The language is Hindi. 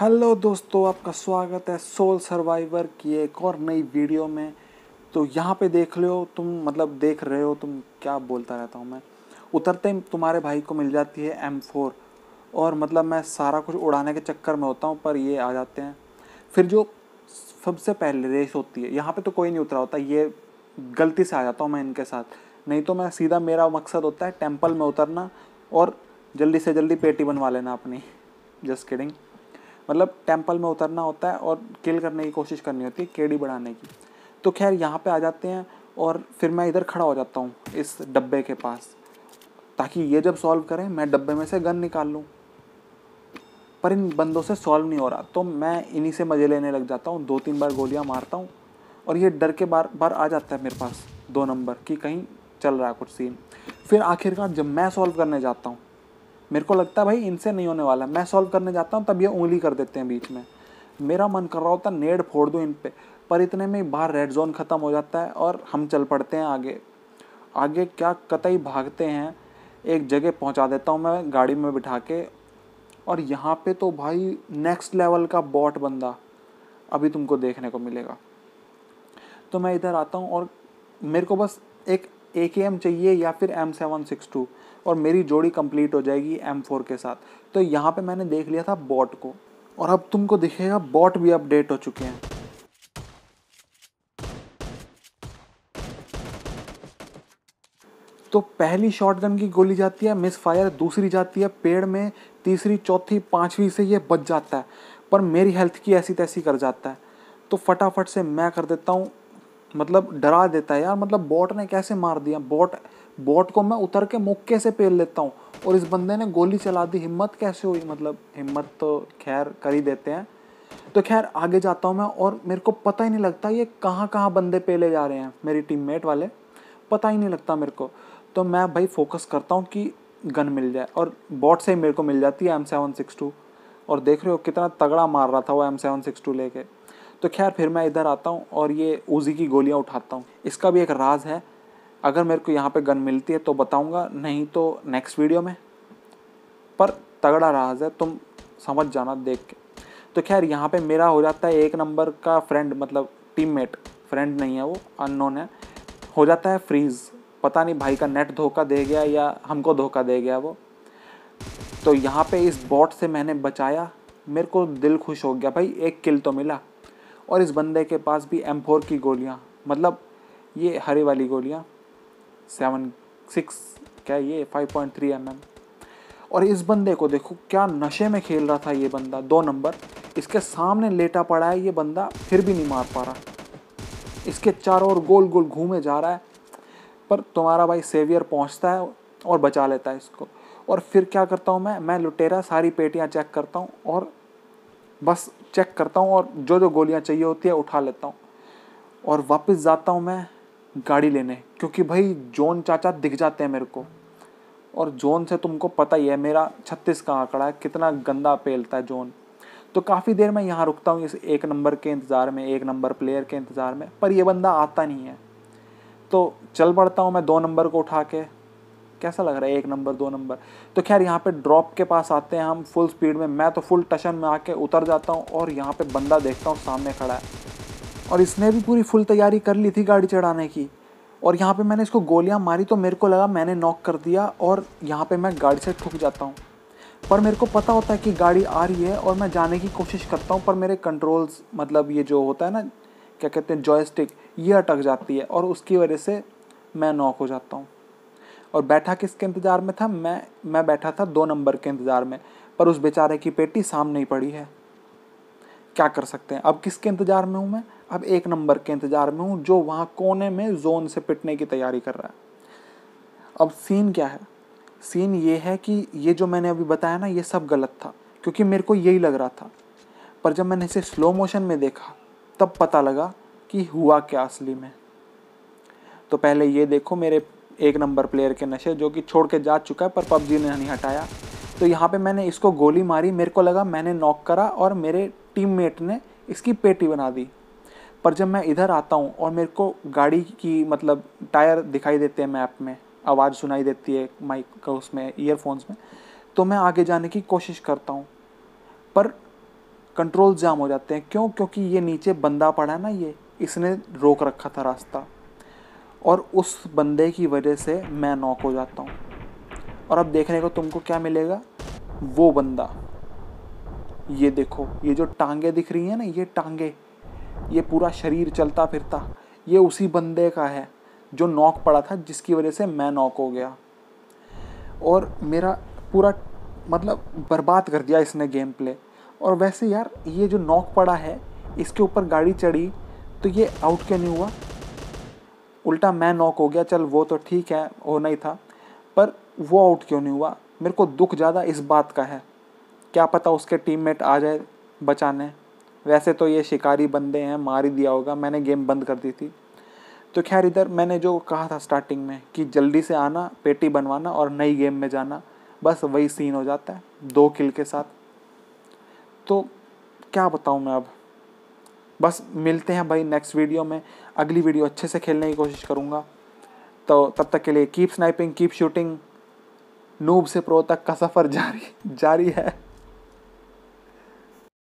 हेलो दोस्तों आपका स्वागत है सोल सर्वाइवर की एक और नई वीडियो में तो यहाँ पे देख लो तुम मतलब देख रहे हो तुम क्या बोलता रहता हूँ मैं उतरते ही तुम्हारे भाई को मिल जाती है एम फोर और मतलब मैं सारा कुछ उड़ाने के चक्कर में होता हूँ पर ये आ जाते हैं फिर जो सबसे पहले रेस होती है यहाँ पे तो कोई नहीं उतरा होता ये गलती से आ जाता हूँ मैं इनके साथ नहीं तो मैं सीधा मेरा मकसद होता है टेम्पल में उतरना और जल्दी से जल्दी पेटी बनवा लेना अपनी जस्ट किडिंग मतलब टेम्पल में उतरना होता है और किल करने की कोशिश करनी होती है केडी बढ़ाने की तो खैर यहाँ पे आ जाते हैं और फिर मैं इधर खड़ा हो जाता हूँ इस डब्बे के पास ताकि ये जब सॉल्व करें मैं डब्बे में से गन निकाल लूँ पर इन बंदों से सॉल्व नहीं हो रहा तो मैं इन्हीं से मज़े लेने लग जाता हूँ दो तीन बार गोलियाँ मारता हूँ और ये डर के बार बार आ जाता है मेरे पास दो नंबर कि कहीं चल रहा है कुछ सीन फिर आखिरकार जब मैं सॉल्व करने जाता हूँ मेरे को लगता है भाई इनसे नहीं होने वाला मैं सॉल्व करने जाता हूँ तब ये उंगली कर देते हैं बीच में मेरा मन कर रहा होता नेड फोड़ दूँ इन पर पर इतने में बाहर रेड जोन ख़त्म हो जाता है और हम चल पड़ते हैं आगे आगे क्या कतई भागते हैं एक जगह पहुंचा देता हूं मैं गाड़ी में बिठा के और यहाँ पे तो भाई नेक्स्ट लेवल का बॉट बंदा अभी तुमको देखने को मिलेगा तो मैं इधर आता हूँ और मेरे को बस एक ए के एम चाहिए या फिर एम सेवन सिक्स टू और मेरी जोड़ी कंप्लीट हो जाएगी एम फोर के साथ तो यहाँ पे मैंने देख लिया था बॉट को और अब तुमको दिखेगा बॉट भी अपडेट हो चुके हैं तो पहली शॉटगन की गोली जाती है मिस फायर दूसरी जाती है पेड़ में तीसरी चौथी पांचवी से ये बच जाता है पर मेरी हेल्थ की ऐसी तैसी कर जाता है तो फटाफट से मैं कर देता हूँ मतलब डरा देता है यार मतलब बॉट ने कैसे मार दिया बॉट बॉट को मैं उतर के मुक्के से पेल लेता हूँ और इस बंदे ने गोली चला दी हिम्मत कैसे हुई मतलब हिम्मत तो खैर कर ही देते हैं तो खैर आगे जाता हूँ मैं और मेरे को पता ही नहीं लगता ये कहाँ कहाँ बंदे पेले जा रहे हैं मेरी टीम वाले पता ही नहीं लगता मेरे को तो मैं भाई फोकस करता हूँ कि गन मिल जाए और बॉट से ही मेरे को मिल जाती है एम सेवन सिक्स टू और देख रहे हो कितना तगड़ा मार रहा था वो एम सेवन सिक्स टू लेके तो खैर फिर मैं इधर आता हूँ और ये ऊजी की गोलियाँ उठाता हूँ इसका भी एक राज है अगर मेरे को यहाँ पे गन मिलती है तो बताऊँगा नहीं तो नेक्स्ट वीडियो में पर तगड़ा राज है तुम समझ जाना देख के तो खैर यहाँ पे मेरा हो जाता है एक नंबर का फ्रेंड मतलब टीममेट फ्रेंड नहीं है वो अननोन है हो जाता है फ्रीज़ पता नहीं भाई का नेट धोखा दे गया या हमको धोखा दे गया वो तो यहाँ पे इस बॉट से मैंने बचाया मेरे को दिल खुश हो गया भाई एक किल तो मिला और इस बंदे के पास भी एम फोर की गोलियाँ मतलब ये हरे वाली गोलियाँ सेवन सिक्स क्या ये five point three M M और इस बंदे को देखो क्या नशे में खेल रहा था ये बंदा दो नंबर इसके सामने लेटा पड़ा है ये बंदा फिर भी नहीं मार पा रहा इसके चारों ओर गोल गोल घूमे जा रहा है पर तुम्हारा भाई सेवियर पहुंचता है और बचा लेता है इसको और फिर क्या करता हूँ मैं मैं लुटेरा सारी पेटियाँ चेक करता हूँ और बस चेक करता हूँ और जो जो गोलियाँ चाहिए होती है उठा लेता हूँ और वापस जाता हूँ मैं गाड़ी लेने क्योंकि भाई जोन चाचा दिख जाते हैं मेरे को और जोन से तुमको पता ही है मेरा छत्तीस का आंकड़ा है कितना गंदा पेलता है जोन तो काफ़ी देर मैं यहाँ रुकता हूँ इस एक नंबर के इंतज़ार में एक नंबर प्लेयर के इंतज़ार में पर यह बंदा आता नहीं है तो चल पड़ता हूँ मैं दो नंबर को उठा के कैसा लग रहा है एक नंबर दो नंबर तो खैर यहाँ पे ड्रॉप के पास आते हैं हम फुल स्पीड में मैं तो फुल टशन में आके उतर जाता हूँ और यहाँ पे बंदा देखता हूँ सामने खड़ा है और इसने भी पूरी फुल तैयारी कर ली थी गाड़ी चढ़ाने की और यहाँ पर मैंने इसको गोलियाँ मारी तो मेरे को लगा मैंने नॉक कर दिया और यहाँ पर मैं गाड़ी से ठुक जाता हूँ पर मेरे को पता होता है कि गाड़ी आ रही है और मैं जाने की कोशिश करता हूँ पर मेरे कंट्रोल्स मतलब ये जो होता है ना क्या कहते हैं जॉयस्टिक ये अटक जाती है और उसकी वजह से मैं नॉक हो जाता हूँ और बैठा किसके इंतज़ार में था मैं मैं बैठा था दो नंबर के इंतज़ार में पर उस बेचारे की पेटी सामने ही पड़ी है क्या कर सकते हैं अब किसके इंतज़ार में हूँ मैं अब एक नंबर के इंतज़ार में हूँ जो वहाँ कोने में जोन से पिटने की तैयारी कर रहा है अब सीन क्या है सीन ये है कि ये जो मैंने अभी बताया ना ये सब गलत था क्योंकि मेरे को यही लग रहा था पर जब मैंने इसे स्लो मोशन में देखा तब पता लगा कि हुआ क्या असली में तो पहले ये देखो मेरे एक नंबर प्लेयर के नशे जो कि छोड़ के जा चुका है पर पबजी ने नहीं हटाया तो यहाँ पे मैंने इसको गोली मारी मेरे को लगा मैंने नॉक करा और मेरे टीममेट ने इसकी पेटी बना दी पर जब मैं इधर आता हूँ और मेरे को गाड़ी की मतलब टायर दिखाई देते हैं मैप में आवाज़ सुनाई देती है माइक का उसमें ईयरफोन्स में तो मैं आगे जाने की कोशिश करता हूँ पर कंट्रोल जाम हो जाते हैं क्यों क्योंकि ये नीचे बंदा पड़ा है ना ये इसने रोक रखा था रास्ता और उस बंदे की वजह से मैं नॉक हो जाता हूँ और अब देखने को तुमको क्या मिलेगा वो बंदा ये देखो ये जो टांगे दिख रही हैं ना ये टांगे ये पूरा शरीर चलता फिरता ये उसी बंदे का है जो नॉक पड़ा था जिसकी वजह से मैं नॉक हो गया और मेरा पूरा मतलब बर्बाद कर दिया इसने गेम प्ले और वैसे यार ये जो नॉक पड़ा है इसके ऊपर गाड़ी चढ़ी तो ये आउट क्यों नहीं हुआ उल्टा मैं नॉक हो गया चल वो तो ठीक है होना ही था पर वो आउट क्यों नहीं हुआ मेरे को दुख ज़्यादा इस बात का है क्या पता उसके टीममेट आ जाए बचाने वैसे तो ये शिकारी बंदे हैं मार ही दिया होगा मैंने गेम बंद कर दी थी तो खैर इधर मैंने जो कहा था स्टार्टिंग में कि जल्दी से आना पेटी बनवाना और नई गेम में जाना बस वही सीन हो जाता है दो किल के साथ तो क्या बताऊँ मैं अब बस मिलते हैं भाई नेक्स्ट वीडियो में अगली वीडियो अच्छे से खेलने की कोशिश करूँगा तो तब तक के लिए keep sniping keep shooting noob से प्रो तक का सफ़र जारी जारी है